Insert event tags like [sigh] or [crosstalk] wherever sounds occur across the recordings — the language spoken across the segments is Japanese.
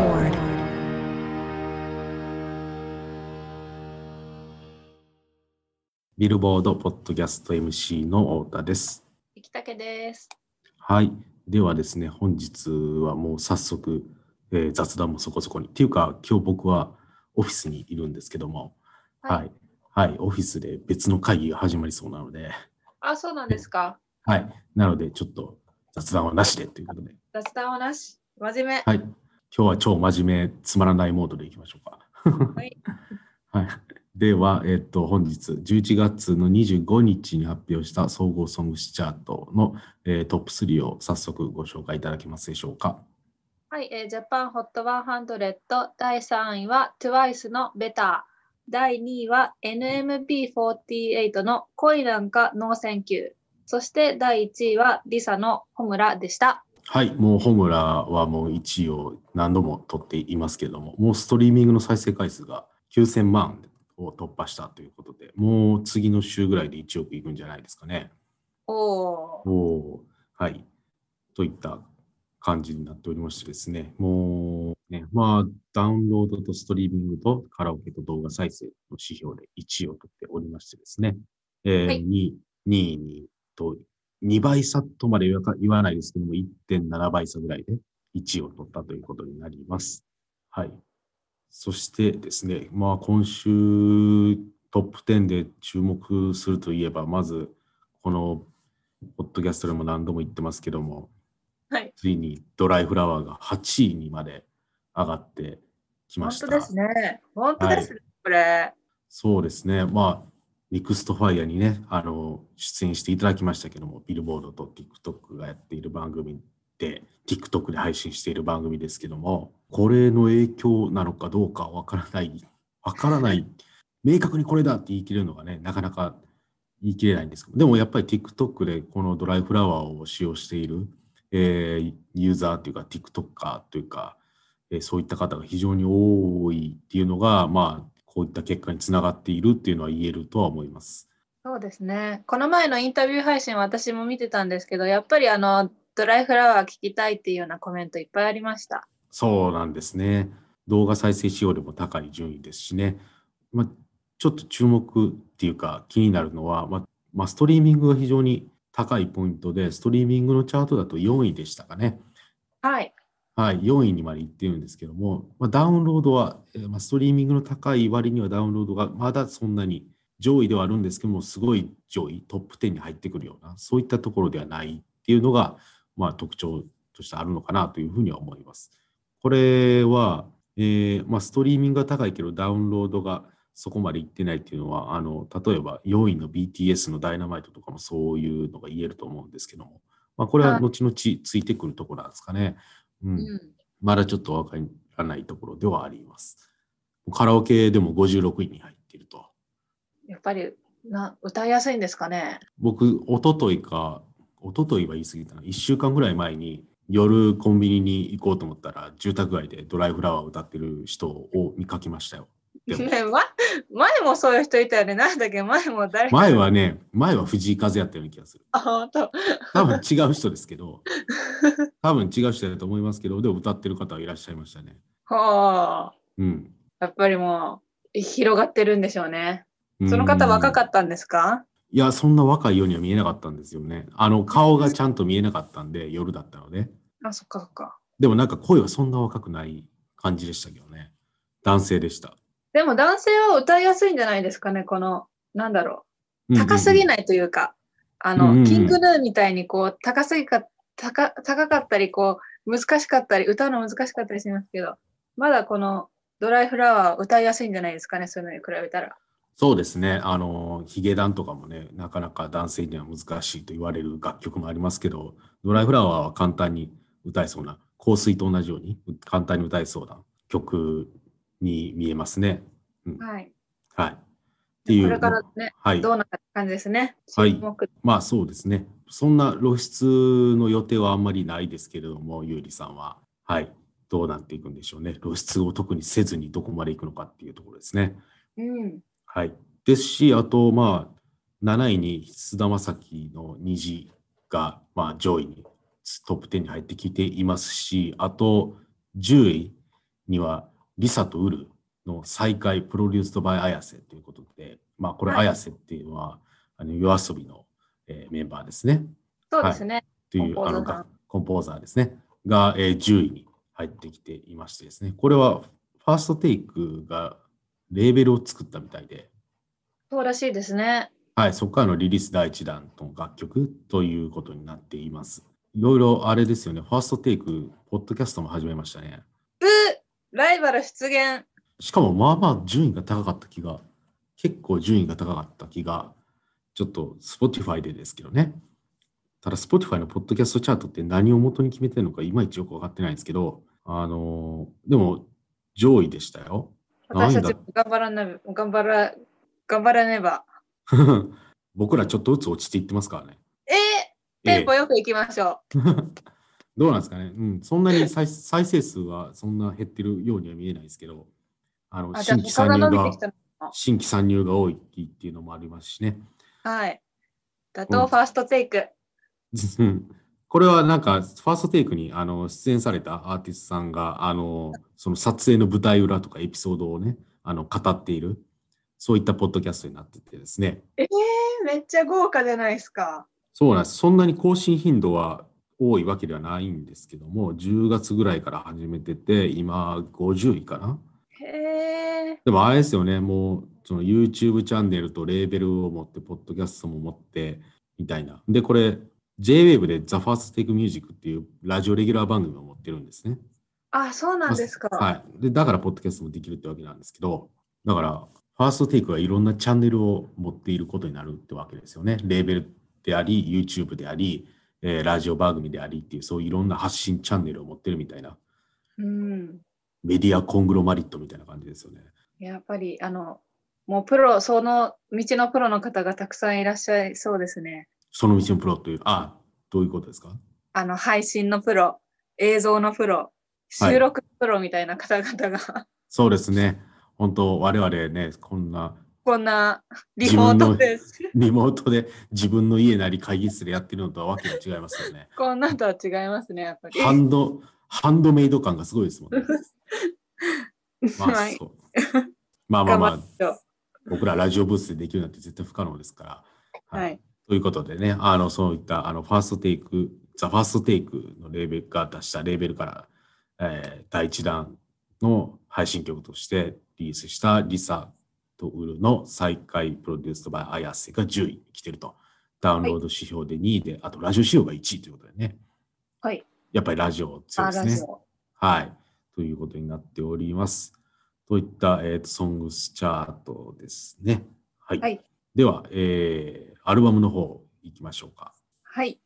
Lord. ドポッドキャスト MC の太田です。生けです。はい。ではですね、本日はもう早速、えー、雑談もそこそこに。っていうか、今日僕はオフィスにいるんですけども、はい、はい、はい、オフィスで別の会議が始まりそうなので。あ、そうなんですか。はい。なので、ちょっと雑談はなしでということで。雑談はなし。真面目。はい。今日は超真面目、つまらないモードでいきましょうか。はい、[laughs] はい、では、えっと、本日11月の25日に発表した総合ソングスチャートの、えー、トップ3を早速ご紹介いただけますでしょうか。はい、えー、ジャパンホット100第3位は TWICE のベター。第2位は NMB48 の恋なんかノーセンキュー。そして第1位はリサのホムラでした。はい、もうホムラはもう1位を何度も取っていますけれども、もうストリーミングの再生回数が9000万を突破したということで、もう次の週ぐらいで1億いくんじゃないですかね。おお。はい。といった感じになっておりましてですね、もう、ね、まあ、ダウンロードとストリーミングとカラオケと動画再生の指標で1位を取っておりましてですね、えーはい、2, 2位にと2倍差とまで言わないですけども、1.7倍差ぐらいで1を取ったということになります。はい。そしてですね、まあ今週トップ10で注目するといえば、まずこのポッドキャストでも何度も言ってますけども、はい、ついにドライフラワーが8位にまで上がってきました。本当ですね。本当ですね、はい、これ。そうですね。まあネクストファイヤーにね、あの、出演していただきましたけども、ビルボードと TikTok がやっている番組で、TikTok で配信している番組ですけども、これの影響なのかどうかわからない、わからない、明確にこれだって言い切れるのがね、なかなか言い切れないんですけど、でもやっぱり TikTok でこのドライフラワーを使用している、えー、ユーザーというか、TikToker というか、えー、そういった方が非常に多いっていうのが、まあ、こういった結果につながっているっていうのは言えるとは思います。そうですね。この前のインタビュー配信私も見てたんですけど、やっぱりあのドライフラワー聞きたいっていうようなコメントいっぱいありました。そうなんですね。動画再生使用量も高い順位ですしね。まあ、ちょっと注目っていうか気になるのは、まあ、まあ、ストリーミングが非常に高いポイントで、ストリーミングのチャートだと4位でしたかね。はい。はい、4位にまでいってるんですけども、まあ、ダウンロードは、えまあ、ストリーミングの高い割にはダウンロードがまだそんなに上位ではあるんですけども、すごい上位、トップ10に入ってくるような、そういったところではないっていうのが、まあ、特徴としてあるのかなというふうには思います。これは、えー、まあ、ストリーミングが高いけど、ダウンロードがそこまでいってないっていうのは、あの例えば4位の BTS のダイナマイトとかもそういうのが言えると思うんですけども、まあ、これは後々ついてくるところなんですかね。はいうん、まだちょっと分からないところではあります。カラオケでも56位に入っていると。やっぱりな歌いやすいんですかね僕、おとといか、おとといは言い過ぎたな、1週間ぐらい前に夜コンビニに行こうと思ったら、住宅街でドライフラワーを歌ってる人を見かけましたよ。ね、前もそういう人いたよね。なんだっけ、前も誰前はね、前は藤井風やったような気がする。あ、本当。多分違う人ですけど、[laughs] 多分違う人だと思いますけど、でも歌ってる方はいらっしゃいましたね。はあ。うん。やっぱりもう、広がってるんでしょうね。その方若かったんですかいや、そんな若いようには見えなかったんですよね。あの、顔がちゃんと見えなかったんで、夜だったので。あ、そっかそっか。でもなんか声はそんな若くない感じでしたけどね。男性でした。でも男性は歌いやすいんじゃないですかね、この、なんだろう。高すぎないというか、あの、キングヌーみたいにこう、高すぎか高高かったり、こう、難しかったり、歌うの難しかったりしますけど、まだこのドライフラワー歌いやすいんじゃないですかね、そういうのに比べたら。そうですね、あの、ヒゲダンとかもね、なかなか男性には難しいと言われる楽曲もありますけど、ドライフラワーは簡単に歌えそうな、香水と同じように簡単に歌えそうな曲に見えますね。うん、はい。はいっていう。これからね、はい、どうなった感じですね。はい。まあそうですね。そんな露出の予定はあんまりないですけれども、ゆうりさんは。はい。どうなっていくんでしょうね。露出を特にせずにどこまでいくのかっていうところですね。うん。はい。ですし、あと、まあ、7位に菅田将暉の虹が、まあ、上位に、トップ10に入ってきていますし、あと、10位には、リサとウルの再開、プロデュースドバイ綾瀬ということで、まあ、これ、綾瀬っていうのは、あの夜遊びの、えー、メンバーですね。そうですね。はい、というあのコンポーザーですね。が、えー、10位に入ってきていましてですね、これはファーストテイクがレーベルを作ったみたいで。そうらしいですね。はい、そこからのリリース第1弾の楽曲ということになっています。いろいろあれですよね、ファーストテイク、ポッドキャストも始めましたね。ライバル出現。しかもまあまあ順位が高かった気が、結構順位が高かった気が、ちょっと Spotify でですけどね。ただ Spotify のポッドキャストチャートって何を元に決めてるのかいまいちよく分かってないんですけど、あのー、でも上位でしたよ。私たち頑張らな、頑張ら、頑張らねば。[laughs] 僕らちょっとずつ落ちていってますからね。えー、テンポよくいきましょう。[laughs] どうなんですかね。うん、そんなに再生数はそんな減ってるようには見えないですけど。あの新規参入が新規参入が多いっていうのもありますしね。はい。ファーストテイク。[laughs] これはなんか、ファーストテイクにあの出演されたアーティストさんが、あのその撮影の舞台裏とかエピソードをね、あの語っている、そういったポッドキャストになっててですね。ええー、めっちゃ豪華じゃないですか。そうなんです。そんなに更新頻度は多いわけではないんですけども、10月ぐらいから始めてて、今50位かな。でもあれですよね、もうその YouTube チャンネルとレーベルを持って、ポッドキャストも持って、みたいな。で、これ、JWAVE で The First Take Music っていうラジオレギュラー番組を持ってるんですね。あ、そうなんですか。はい。で、だからポッドキャストもできるってわけなんですけど、だから、ファーストテイクはいろんなチャンネルを持っていることになるってわけですよね。レーベルであり、YouTube であり、えー、ラジオ番組でありっていう、そういういろんな発信チャンネルを持ってるみたいな。うん。メディアコングロマリットみたいな感じですよね。やっぱりあのもうプロその道のプロの方がたくさんいらっしゃいそうですね。その道のプロというあどういうことですかあの配信のプロ映像のプロ収録のプロみたいな方々が、はい、そうですね本当我々ねこんなこんなリモートです。リモートで自分の家なり会議室でやってるのとはわけが違いますよね。こんなとは違いますね、やっぱり。ハンド、ハンドメイド感がすごいですもんね。[laughs] まあ、そう [laughs] まあまあまあ、僕らラジオブースでできるなんて絶対不可能ですから。はい。はい、ということでね、あの、そういったあのファーストテイク、ザ・ファーストテイクのレーベルが出したレーベルから、えー、第1弾の配信曲としてリリースしたリサとウルの再開プロデュースバイ綾瀬が10位に来てると。ダウンロード指標で2位で、はい、あとラジオ指標が1位ということでね。はい。やっぱりラジオ強いですね。はい。ということになっております。といった、えー、ソングスチャートですね。はい。はい、では、えー、アルバムの方いきましょうか。はい。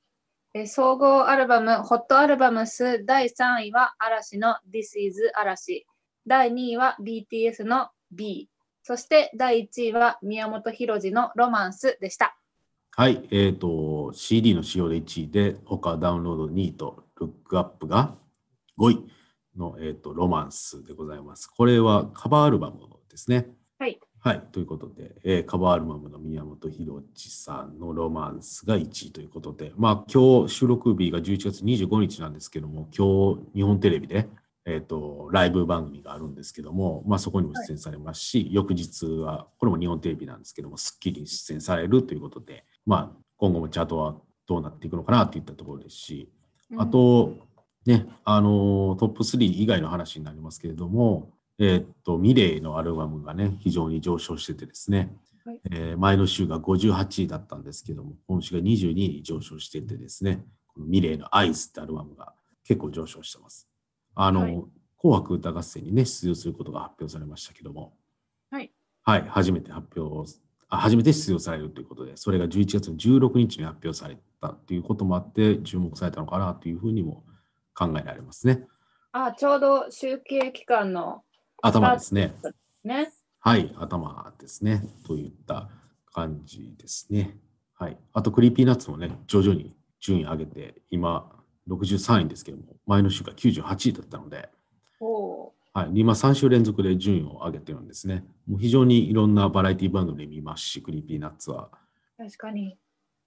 え総合アルバム、ホットアルバムス第3位は嵐の This is 嵐。第2位は BTS の B。そして第1位は宮本浩次のロマンスでした。はい、えっ、ー、と、CD の仕様で1位で、他ダウンロード2位と、ルックアップが5位。の、えーと、ロマンスでございます。これはカバーアルバムですね。はい。はい、ということで、えー、カバーアルバムの宮本浩次さんのロマンスが1位ということで、まあ、今日収録日が11月25日なんですけども、今日日本テレビで、えーとライブ番組があるんですけども、まあ、そこにも出演されますし、はい、翌日は、これも日本テレビなんですけども、スッキリに出演されるということで、まあ、今後もチャートはどうなっていくのかなといったところですし、あと、うんね、あのトップ3以外の話になりますけれども、えー、っと、ミレイのアルバムがね、非常に上昇しててですね、はい、えー、前の週が58位だったんですけども、今週が22位に上昇しててですね、このミレイのアイスってアルバムが結構上昇してます。あの、はい、紅白歌合戦にね、出場することが発表されましたけども、はい。はい、初めて発表あ、初めて出場されるということで、それが11月の16日に発表されたということもあって、注目されたのかなというふうにも考えられますね。あちょうど集計期間の頭ですね。ねはい、頭ですね。といった感じですね。はい、あと、クリーピーナッツもね、徐々に順位上げて、今、63位ですけども、前の週が98位だったので、はい、今、3週連続で順位を上げてるんですね。もう非常にいろんなバラエティ番組見ますし、クリーピーナッツは。確かに。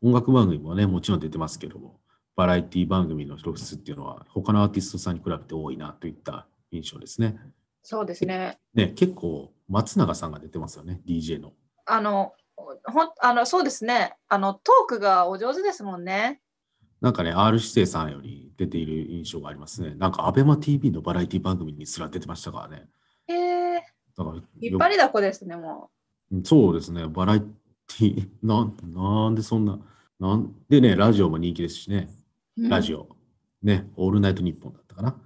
音楽番組もね、もちろん出てますけども、バラエティ番組の露出っていうのは、他のアーティストさんに比べて多いなといった印象ですね。そうですね。ね、結構、松永さんが出てますよね、DJ の。あの、ほあのそうですねあの、トークがお上手ですもんね。なんかね、R 指定さんより出ている印象がありますね。なんか、アベマ t v のバラエティ番組にすら出てましたからね。へえー。だから引っ張りだこですね、もう。そうですね、バラエティなんなんでそんな。なんでね、ラジオも人気ですしね。ラジオ、ね、オールナイトニッポンだったかな。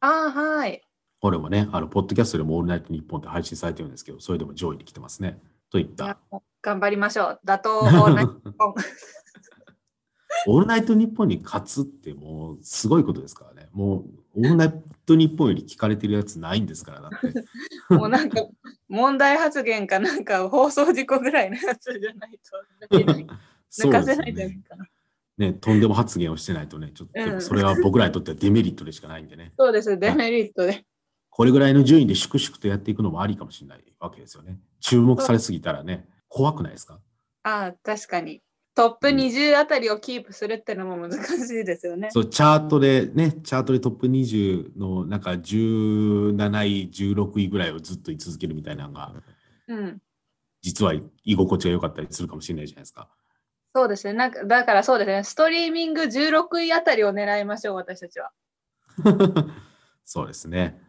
ああ、はい。これもね、あの、ポッドキャストでもオールナイトニッポンって配信されてるんですけど、それでも上位に来てますね。といった。頑張りましょう。打倒オールナイトニッポン。[laughs] オールナイトニッポンに勝つってもうすごいことですからね。もうオールナイトニッポンより聞かれてるやつないんですから、だって。[laughs] もうなんか問題発言かなんか放送事故ぐらいのやつじゃないと。[laughs] 抜かせないじゃないかな。ね、とんでも発言をしてないとね、ちょっと、それは僕らにとってはデメリットでしかないんでね。[laughs] そうです、デメリットで。これぐらいの順位で粛々とやっていくのもありかもしれないわけですよね。注目されすぎたらね、怖くないですかああ、確かに。トップ20あたりをキープするってのも難しいですよね。そう、チャートでね、チャートでトップ20のなんか17位、16位ぐらいをずっと居続けるみたいなのが、うん、実は居心地が良かったりするかもしれないじゃないですか。そうですね。なんか、だからそうですね。ストリーミング16位あたりを狙いましょう、私たちは。[laughs] そうですね。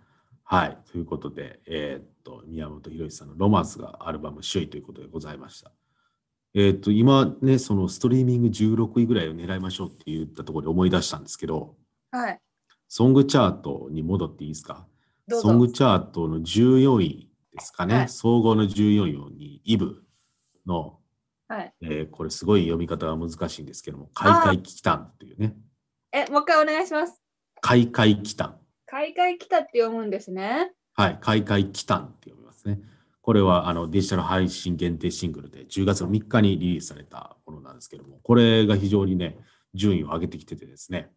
はい。ということで、えー、っと、宮本浩次さんのロマンスがアルバム首位ということでございました。えー、っと、今ね、そのストリーミング16位ぐらいを狙いましょうって言ったところで思い出したんですけど、はい。ソングチャートに戻っていいですかソングチャートの14位ですかね、はい、総合の14位にイブのはい、えー、これすごい読み方が難しいんですけども、開会期間っていうね。え、もう一回お願いします。開会期間。開会期間って読むんですね。はい、開会期間って読みますね。これはあのデジタル配信限定シングルで10月の3日にリリースされたものなんですけども、これが非常にね、順位を上げてきててですね。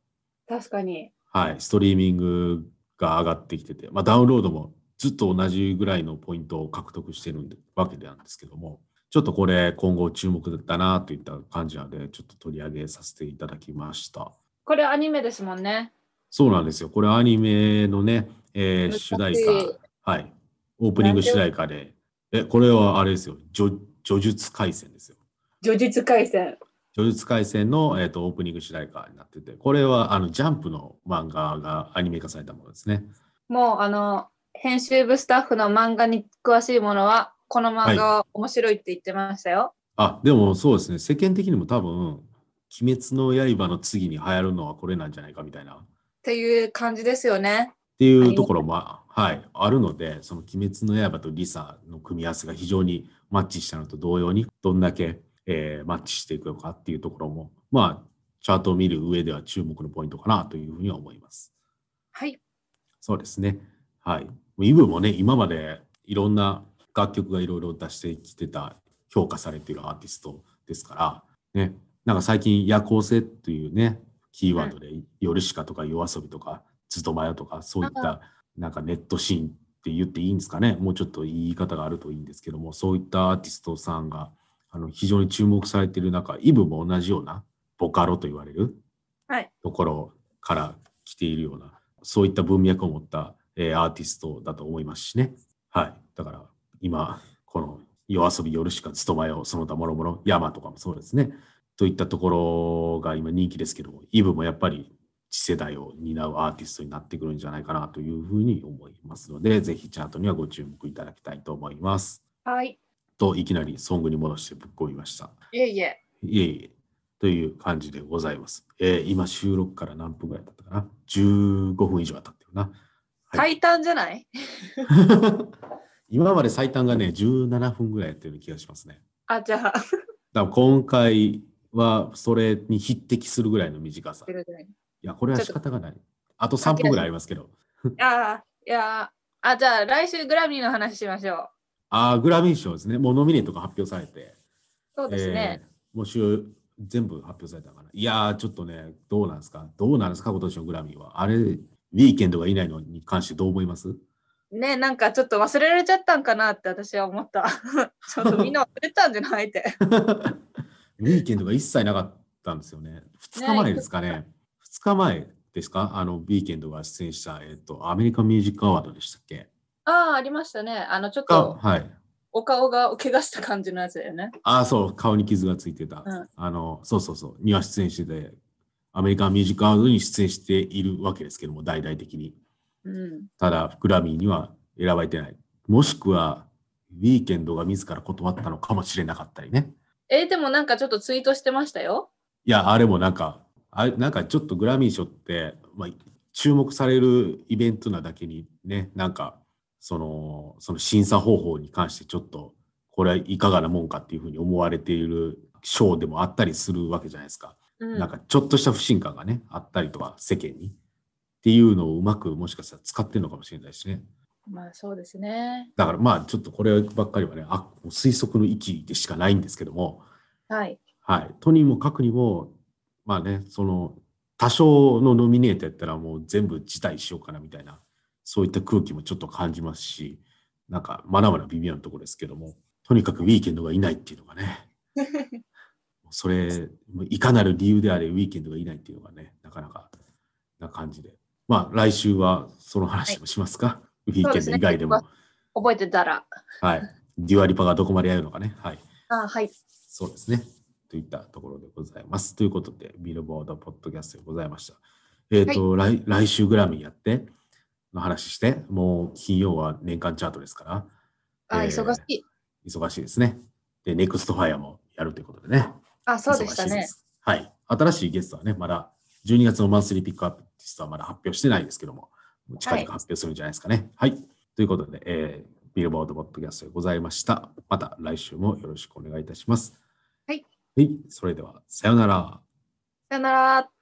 確かに。はい、ストリーミングが上がってきてて、まあ、ダウンロードもずっと同じぐらいのポイントを獲得してるわけなんですけども、ちょっとこれ今後注目だなといった感じなので、ちょっと取り上げさせていただきました。これアニメですもんね。そうなんですよ。これアニメのね、えー、主題歌、はい、オープニング主題歌で、え、これはあれですよ、叙述回廻戦ですよ。叙述廻戦。叙述廻戦の、えーとオープニング主題歌になってて、これはあのジャンプの漫画がアニメ化されたものですね。もうあの編集部スタッフの漫画に詳しいものはこの漫画面白いって言ってましたよ。あ、でもそうですね。世間的にも多分、鬼滅の刃の次に流行るのはこれなんじゃないかみたいな。っていう感じですよね。っていうところも、はい、あるので、その鬼滅の刃とリサの組み合わせが非常にマッチしたのと同様に、どんだけ、えー、マッチしていくのかっていうところも、まあ、チャートを見る上では注目のポイントかなというふうには思います。はい。そうですね。はい。イブもね、今までいろんな楽曲がいろいろ出してきてた評価されてるアーティストですからねなんか最近夜行性というねキーワードで「夜しか」とか「夜遊び」とか「ずっとや」とかそういったなんかネットシーンって言っていいんですかねもうちょっと言い方があるといいんですけどもそういったアーティストさんがあの非常に注目されている中イブも同じようなボカロと言われるところから来ているような、そういった文脈を持った、えアーティストだと思いますしねはいだから今、この夜遊び、夜しか、勤まよ、う、その他もろもろ、山とかもそうですね。といったところが今人気ですけども、イブもやっぱり次世代を担うアーティストになってくるんじゃないかなというふうに思いますので、ぜひチャートにはご注目いただきたいと思います。はい。と、いきなりソングに戻してぶっ込みました。いえいえ。いえいえ。という感じでございます。えー、今、収録から何分ぐらい経ったかな ?15 分以上経ってるな。はい、最短じゃない [laughs] 今まで最短がね、17分ぐらいやってる気がしますね。あ、じゃあ。だ今回はそれに匹敵するぐらいの短さ。いや、これは仕方がない。あと3分ぐらいありますけど。あいやあ、じゃあ来週グラミーの話しましょう。あグラミー賞ですね。もうノミネートが発表されて。そうですね。えー、もう週全部発表されたから。いやー、ちょっとね、どうなんですかどうなんですか今年のグラミーは。あれ、ウィーケンドがいないのに関してどう思いますね、なんかちょっと忘れられちゃったんかなって私は思った。[laughs] ちょっとみんな忘れたんじゃないって。ウ [laughs] ーケンドが一切なかったんですよね。2日前ですかね。2日前ですかあの、ビーケンドが出演した、えっ、と、アメリカミュージックアワードでしたっけああ、ありましたね。あの、ちょっと、はい、お顔が怪我した感じのやつだよね。ああ、そう、顔に傷がついてた。うん、あの、そうそうそう、には出演してて、アメリカンミュージックアワードに出演しているわけですけども、大々的に。うん、ただ、グラミーには選ばれてない。もしくは、ウィーケンドが自ら断ったのかもしれなかったりね。えー、でもなんかちょっとツイートしてましたよ。いや、あれもなんか、あなんかちょっとグラミー賞って、まあ、注目されるイベントなだけにね、なんか、その、その審査方法に関してちょっと、これはいかがなもんかっていうふうに思われている賞でもあったりするわけじゃないですか。うん、なんかちょっとした不信感がね、あったりとか、世間に。っていうのをうまくもしかしたら使ってるのかもしれないしね。まあそうですね。だからまあちょっとこればっかりはね、あもう推測の域でしかないんですけども、はい。はい、とにもかくにも、まあね、その多少のノミネートやったらもう全部辞退しようかなみたいな、そういった空気もちょっと感じますし、なんかまだまだ微妙なところですけども、とにかくウィーケンドがいないっていうのがね、[laughs] それ、いかなる理由であれウィーケンドがいないっていうのがね、なかなかな感じで。まあ、来週はその話もしますか、はい、ウィーケンド以外でも。でね、覚えてたら。はい。デュアリパがどこまでやるのかね。はい。あはい。そうですね。といったところでございます。ということで、ビルボードポッドキャストでございました。えっ、ー、と、はい、来、来週グラミーやって、の話して、もう金曜は年間チャートですから。あ、えー、忙しい。忙しいですね。で、ネクストファイアもやるということでね。あ、そうでしたね。はい。新しいゲストはね、まだ12月のマンスリーピックアップティストはまだ発表してないですけども、近々発表するんじゃないですかね。はい。はい、ということで、えー、ビルボードポッドキャストでございました。また来週もよろしくお願いいたします。はい。はい、それでは、さようなら。さようなら。